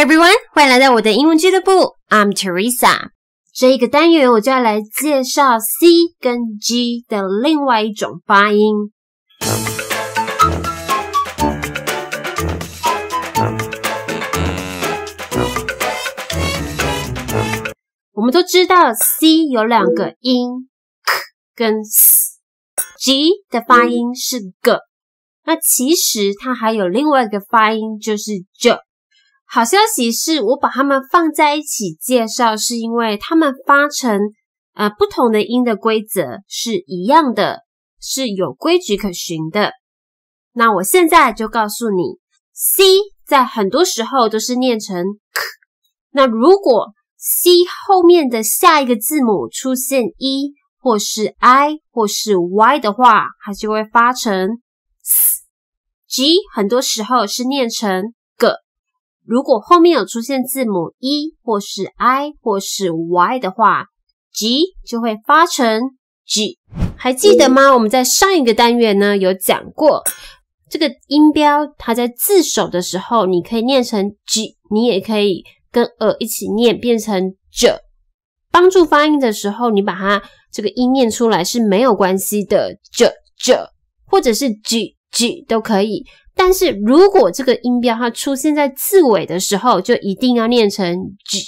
Everyone，欢迎来到我的英文俱乐部。I'm Teresa。这一个单元我就要来介绍 C 跟 G 的另外一种发音。我们都知道 C 有两个音，k 跟 G 的发音是个。那其实它还有另外一个发音，就是 j。好消息是我把它们放在一起介绍，是因为它们发成呃不同的音的规则是一样的，是有规矩可循的。那我现在就告诉你，c 在很多时候都是念成 k。那如果 c 后面的下一个字母出现 e 或是 i 或是 y 的话，它就会发成 s。g 很多时候是念成。如果后面有出现字母 e 或是 i 或是 y 的话，g 就会发成 g。还记得吗？我们在上一个单元呢有讲过这个音标，它在字首的时候，你可以念成 g，你也可以跟 e 一起念变成 j，帮助发音的时候，你把它这个音念出来是没有关系的，j j 或者是 g g 都可以。但是如果这个音标它出现在字尾的时候，就一定要念成 g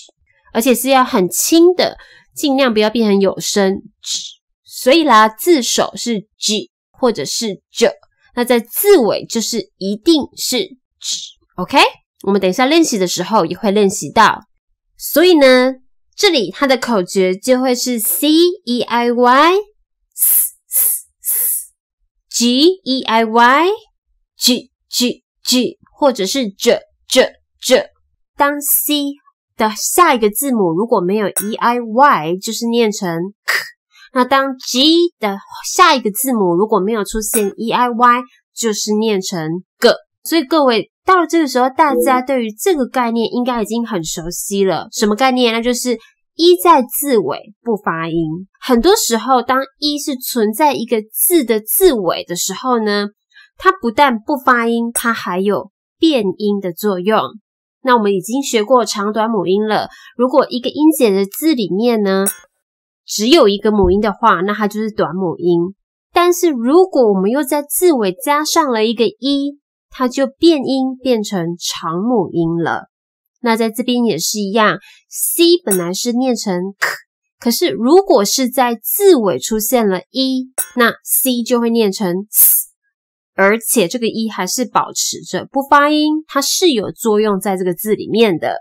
而且是要很轻的，尽量不要变成有声 g 所以啦，字首是 g 或者是 j，那在字尾就是一定是 g OK，我们等一下练习的时候也会练习到。所以呢，这里它的口诀就会是 c e i y s s g e i y g g g 或者是 j j j 当 c 的下一个字母如果没有 e i y 就是念成 k，那当 g 的下一个字母如果没有出现 e i y 就是念成 g。所以各位到了这个时候，大家对于这个概念应该已经很熟悉了。什么概念？那就是一在字尾不发音。很多时候，当一是存在一个字的字尾的时候呢？它不但不发音，它还有变音的作用。那我们已经学过长短母音了。如果一个音节的字里面呢，只有一个母音的话，那它就是短母音。但是如果我们又在字尾加上了一个一，它就变音变成长母音了。那在这边也是一样，c 本来是念成 k，可是如果是在字尾出现了一，那 c 就会念成 s。而且这个一还是保持着不发音，它是有作用在这个字里面的。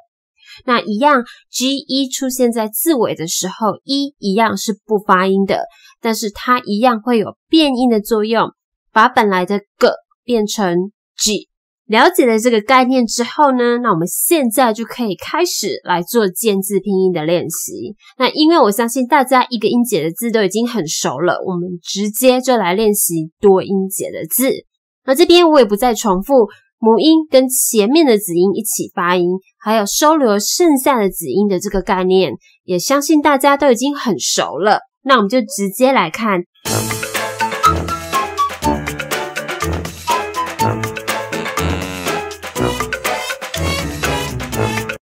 那一样，g 一出现在字尾的时候，一一样是不发音的，但是它一样会有变音的作用，把本来的 g 变成 g。了解了这个概念之后呢，那我们现在就可以开始来做建字拼音的练习。那因为我相信大家一个音节的字都已经很熟了，我们直接就来练习多音节的字。而这边我也不再重复母音跟前面的子音一起发音，还有收留剩下的子音的这个概念，也相信大家都已经很熟了。那我们就直接来看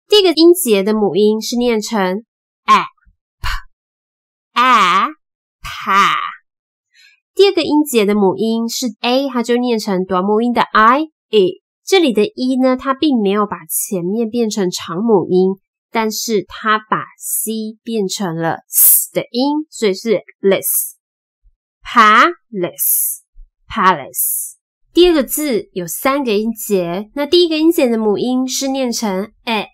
第一个音节的母音是念成 a p a p。第二个音节的母音是 a，它就念成短母音的 i e。这里的 e 呢，它并没有把前面变成长母音，但是它把 c 变成了 s 的音，所以是 less palace palace。第二个字有三个音节，那第一个音节的母音是念成 a，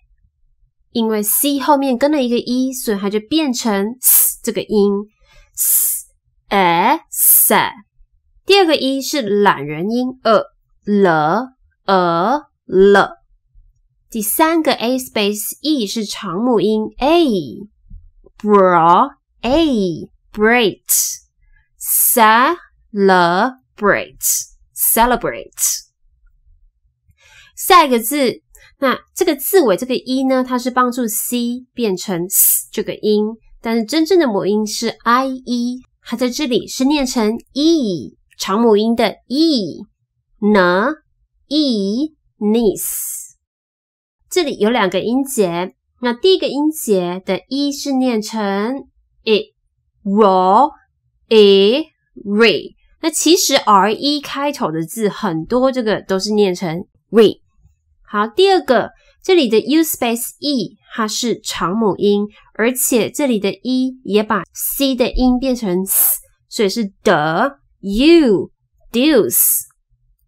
因为 c 后面跟了一个 e，所以它就变成 s 这个音。s，第二个一是懒人音了 l l 第三个 a space e 是长母音，a，bra，a，brate，l l b r a t e c e l e b r a t e 下一个字，那这个字尾这个一呢，它是帮助 c 变成这个音，但是真正的母音是 i e。它在这里是念成 e 长母音的 e，呢 e n i s c e 这里有两个音节。那第一个音节的 e 是念成 i r a i re。那其实 r e 开头的字很多，这个都是念成 re。好，第二个这里的 u s space e，它是长母音。而且这里的“一”也把 “c” 的音变成 “s”，所以是的 e u e d u c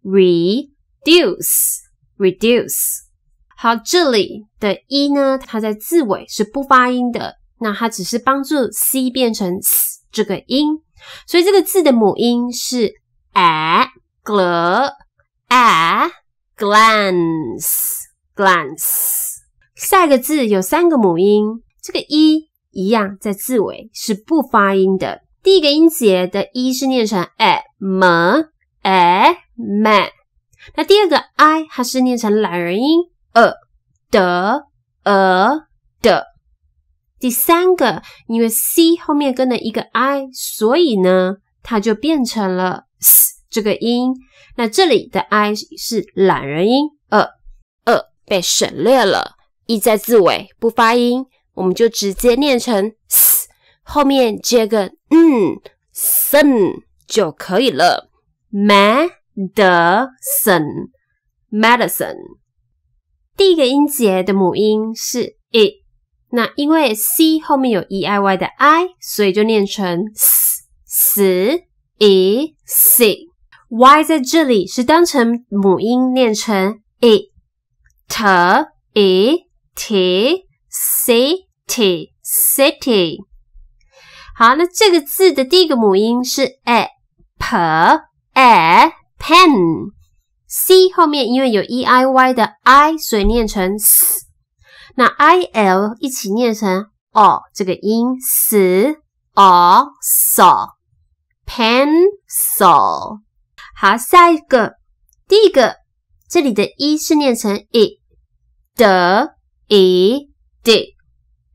e reduce reduce”。好，这里的“一”呢，它在字尾是不发音的，那它只是帮助 “c” 变成 “s” 这个音，所以这个字的母音是 “a a gl glance glance”。下一个字有三个母音。这个一一样在字尾是不发音的。第一个音节的“一”是念成 “e m e m”，那第二个 “i” 它是念成懒人音 “e 的 e 的。第三个，因为 “c” 后面跟了一个 “i”，所以呢，它就变成了 “s” 这个音。那这里的 “i” 是懒人音 “e 呃被省略了。一在字尾不发音。我们就直接念成 s 后面接个嗯 s n 就可以了，medicine，medicine。第一个音节的母音是 e，那因为 c 后面有 e i y 的 i，所以就念成 s e c。y 在这里是当成母音念成 e t e t c。City City，好，那这个字的第一个母音是 a p a pen。c 后面因为有 e i y 的 i，所以念成 s。那 i l 一起念成 o，这个音 s o saw pencil。好，下一个第一个，这里的 e 是念成 e d e d。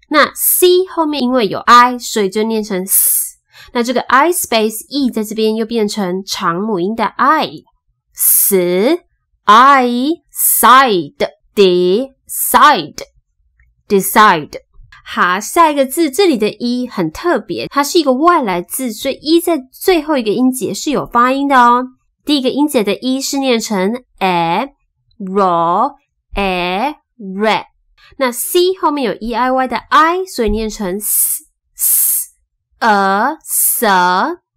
那 c 后面因为有 i，所以就念成 s。那这个 i space e 在这边又变成长母音的 i，s i side d side decide。好，下一个字这里的 e 很特别，它是一个外来字，所以 e 在最后一个音节是有发音的哦。第一个音节的 e 是念成 a r a air e 那 c 后面有 e i y 的 i，所以念成 s a s。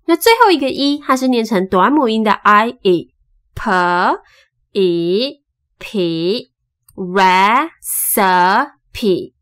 那最后一个 e，它是念成短母音的 i e p e p r e c e p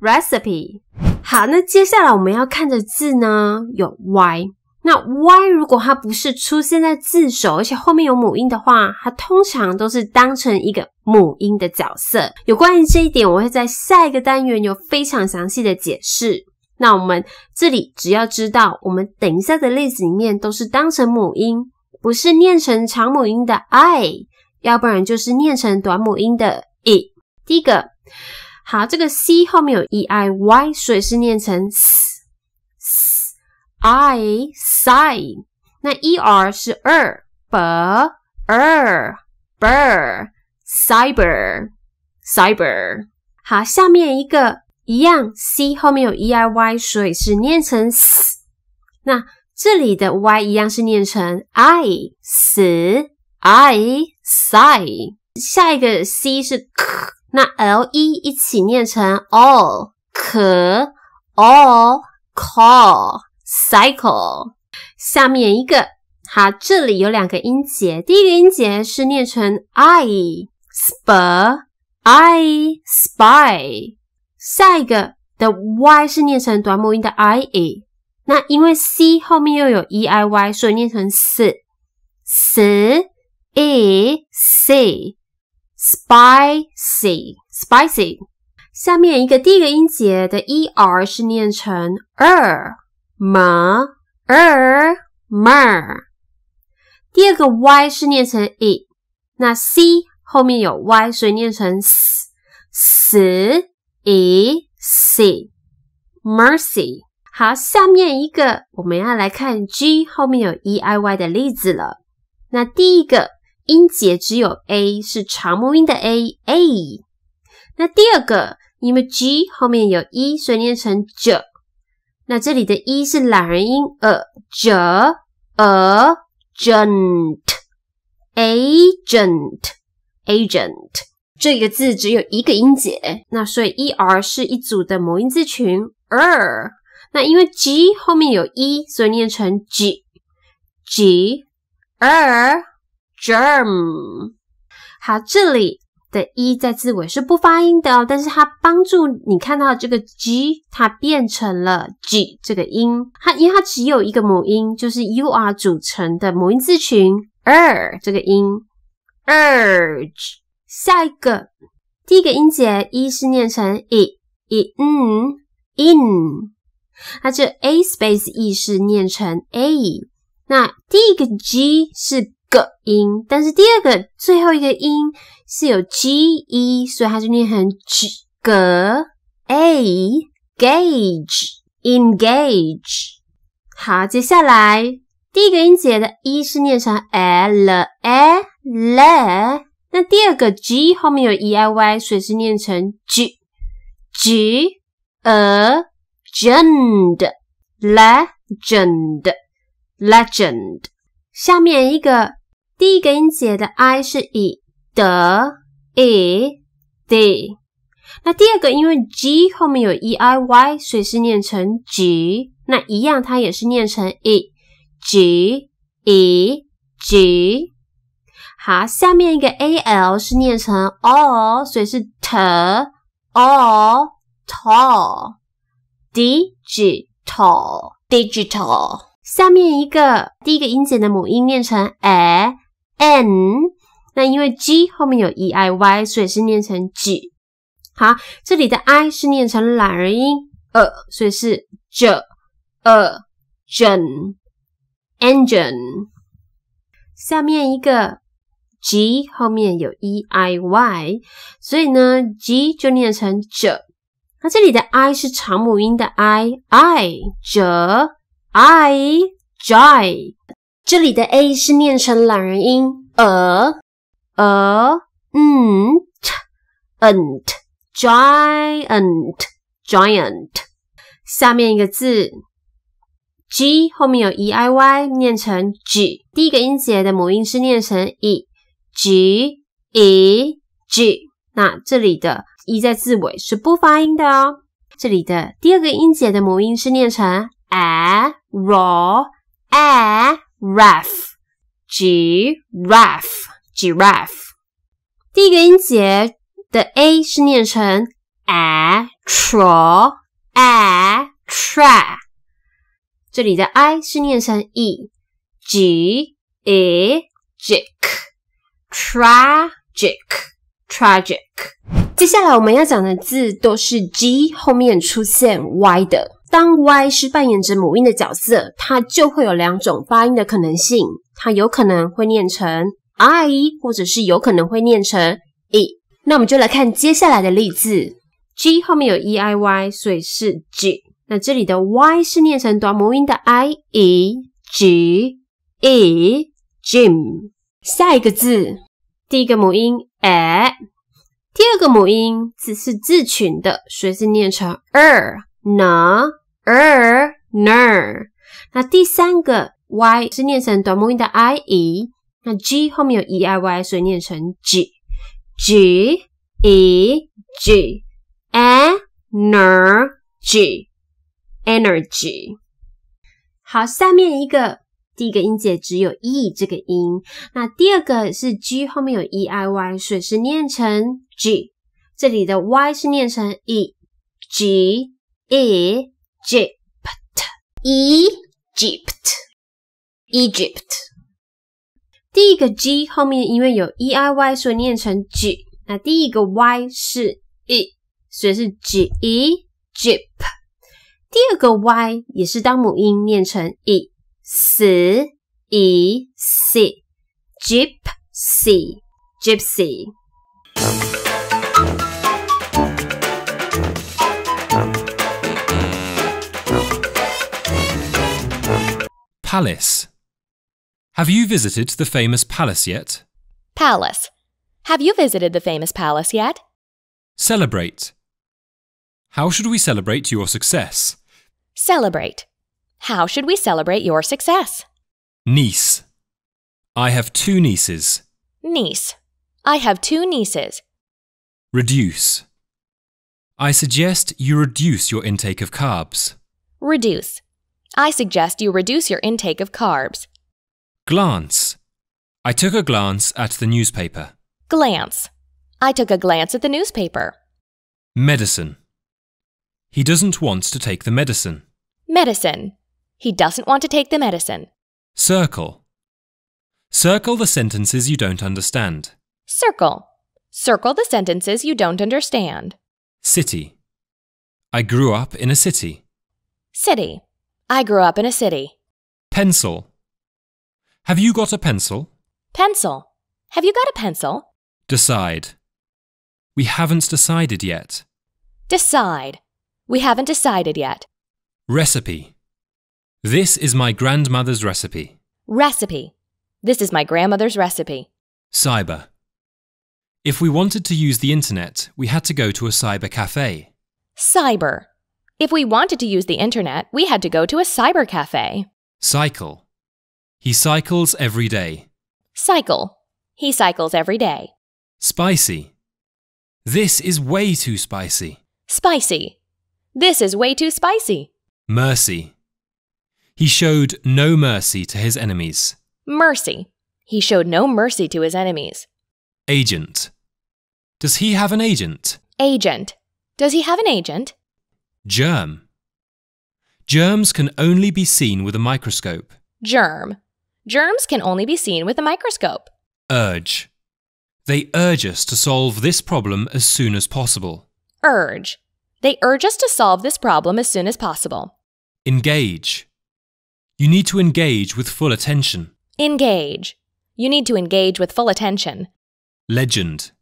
recipe。好，那接下来我们要看的字呢，有 y。那 y 如果它不是出现在字首，而且后面有母音的话，它通常都是当成一个母音的角色。有关于这一点，我会在下一个单元有非常详细的解释。那我们这里只要知道，我们等一下的例子里面都是当成母音，不是念成长母音的 i，要不然就是念成短母音的 e。第一个，好，这个 c 后面有 e i y，所以是念成。i g y 那 e r 是二，b e r b e r cyber cyber。好，下面一个一样，c 后面有 e i y，所以是念成 s。那这里的 y 一样是念成 i s i g y 下一个 c 是 k，那 l e 一起念成 all 可 all call。Cycle，下面一个，好，这里有两个音节，第一个音节是念成 i sp r i spy，下一个的 y 是念成短母音的 i a，那因为 c 后面又有 e i y，所以念成 c s a c spy c spicy。下面一个，第一个音节的 e r 是念成 er。mer m r 第二个 y 是念成 e，那 c 后面有 y，所以念成 s s e c mercy。好，下面一个我们要来看 g 后面有 e i y 的例子了。那第一个音节只有 a，是长母音的 a a。那第二个因为 g 后面有 e，所以念成 j 那这里的“一”是懒人音 a j e a g e n t a g e n t a g e n t 这个字只有一个音节，那所以 er 是一组的母音字群。er，那因为 g 后面有 e，所以念成 g，g，er，germ。好，这里。的“一”在字尾是不发音的，哦，但是它帮助你看到这个 “g”，它变成了 “g” 这个音。它因为它只有一个母音，就是 “u r” 组成的母音字群 “ur” 这个音。urge。下一个，第一个音节 “e” 是念成 “e e”，嗯，“in”。那这 “a space e” 是念成 “a”。那第一个 “g” 是。个音，但是第二个最后一个音是有 G E，所以它就念成 G A GAGE ENGAGE。好，接下来第一个音节的 e 是念成 L A L，那第二个 G 后面有 E I Y，所以是念成 G G A LEGEND LEGEND LEGEND。下面一个。第一个音节的 i 是 e 的 e d，那第二个因为 g 后面有 e i y，所以是念成 g，那一样它也是念成 e g e g。好，下面一个 a l 是念成 a 所以是 t a tall digital digital。下面一个第一个音节的母音念成 a。n，那因为 g 后面有 e i y，所以是念成 g。好，这里的 i 是念成懒人音，呃，所以是 j，e j e n g i n e 下面一个 g 后面有 e i y，所以呢 g 就念成 j。那这里的 i 是长母音的 i，i j, i j。这里的 a 是念成懒人音，a a n t unt giant giant。下面一个字 g 后面有 e i y，念成 g。第一个音节的母音是念成 e g e g。那这里的 e 在字尾是不发音的哦。这里的第二个音节的母音是念成 a raw a。Giraffe, giraffe, giraffe。第一个音节的 a 是念成 a tra, a tra。这里的 i 是念成 e, g e g tragic, tragic。接下来我们要讲的字都是 g 后面出现 y 的。当 y 是扮演着母音的角色，它就会有两种发音的可能性，它有可能会念成 i，或者是有可能会念成 e。那我们就来看接下来的例子，g 后面有 e i y，所以是 g。那这里的 y 是念成短母音的 i e g e jim。下一个字，第一个母音 e，第二个母音只是字群的，所以是念成 er。nerner，那第三个 y 是念成短母音的 ie，那 g 后面有 eiy，所以念成 g，geg energe，energy。好，下面一个第一个音节只有 e 这个音，那第二个是 g 后面有 eiy，所以是念成 g，这里的 y 是念成 e，g。Egypt, Egypt, Egypt。第一个 g 后面因为有 e i y，所以念成 g。那第一个 y 是 e，所以是 gegypt。第二个 y 也是当母音，念成 S e c g y p s y gypsy。Palace. Have you visited the famous palace yet? Palace. Have you visited the famous palace yet? Celebrate. How should we celebrate your success? Celebrate. How should we celebrate your success? Niece. I have two nieces. Niece. I have two nieces. Reduce. I suggest you reduce your intake of carbs. Reduce. I suggest you reduce your intake of carbs. Glance. I took a glance at the newspaper. Glance. I took a glance at the newspaper. Medicine. He doesn't want to take the medicine. Medicine. He doesn't want to take the medicine. Circle. Circle the sentences you don't understand. Circle. Circle the sentences you don't understand. City. I grew up in a city. City. I grew up in a city. Pencil. Have you got a pencil? Pencil. Have you got a pencil? Decide. We haven't decided yet. Decide. We haven't decided yet. Recipe. This is my grandmother's recipe. Recipe. This is my grandmother's recipe. Cyber. If we wanted to use the internet, we had to go to a cyber cafe. Cyber. If we wanted to use the internet, we had to go to a cyber cafe. Cycle. He cycles every day. Cycle. He cycles every day. Spicy. This is way too spicy. Spicy. This is way too spicy. Mercy. He showed no mercy to his enemies. Mercy. He showed no mercy to his enemies. Agent. Does he have an agent? Agent. Does he have an agent? Germ. Germs can only be seen with a microscope. Germ. Germs can only be seen with a microscope. Urge. They urge us to solve this problem as soon as possible. Urge. They urge us to solve this problem as soon as possible. Engage. You need to engage with full attention. Engage. You need to engage with full attention. Legend.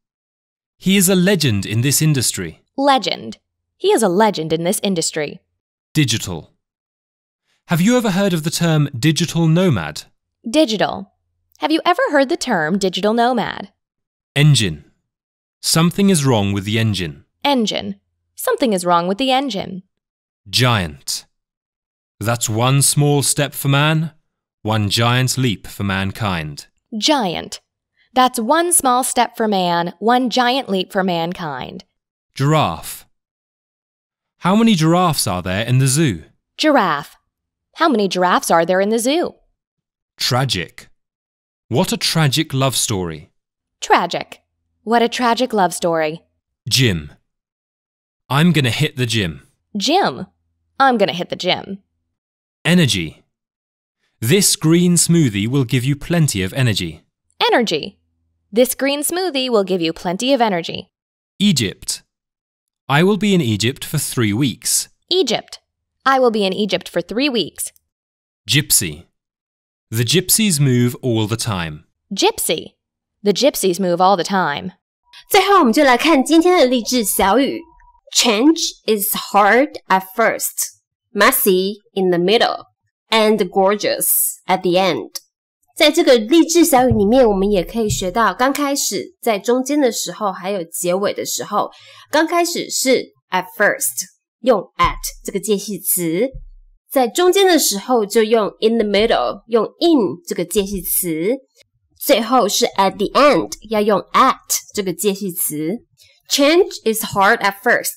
He is a legend in this industry. Legend. He is a legend in this industry. Digital. Have you ever heard of the term digital nomad? Digital. Have you ever heard the term digital nomad? Engine. Something is wrong with the engine. Engine. Something is wrong with the engine. Giant. That's one small step for man, one giant leap for mankind. Giant. That's one small step for man, one giant leap for mankind. Giraffe. How many giraffes are there in the zoo? Giraffe. How many giraffes are there in the zoo? Tragic. What a tragic love story. Tragic. What a tragic love story. Jim. I'm gonna hit the gym. Jim. I'm gonna hit the gym. Energy. This green smoothie will give you plenty of energy. Energy. This green smoothie will give you plenty of energy. Egypt. I will be in Egypt for three weeks. Egypt. I will be in Egypt for three weeks. Gypsy. The gypsies move all the time. Gypsy. The gypsies move all the time. Change is hard at first, messy in the middle, and gorgeous at the end. 在这个励志小语里面，我们也可以学到：刚开始在中间的时候，还有结尾的时候。刚开始是 at first，用 at 这个介系词；在中间的时候就用 in the middle，用 in 这个介系词；最后是 at the end，要用 at 这个介系词。Change is hard at first，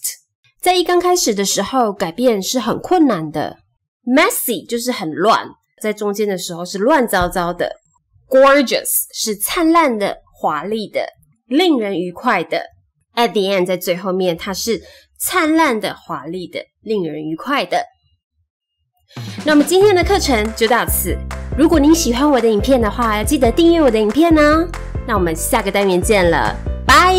在一刚开始的时候，改变是很困难的。Messy 就是很乱。在中间的时候是乱糟糟的，gorgeous 是灿烂的、华丽的、令人愉快的。At the end，在最后面，它是灿烂的、华丽的、令人愉快的。那么今天的课程就到此。如果你喜欢我的影片的话，记得订阅我的影片哦。那我们下个单元见了，拜。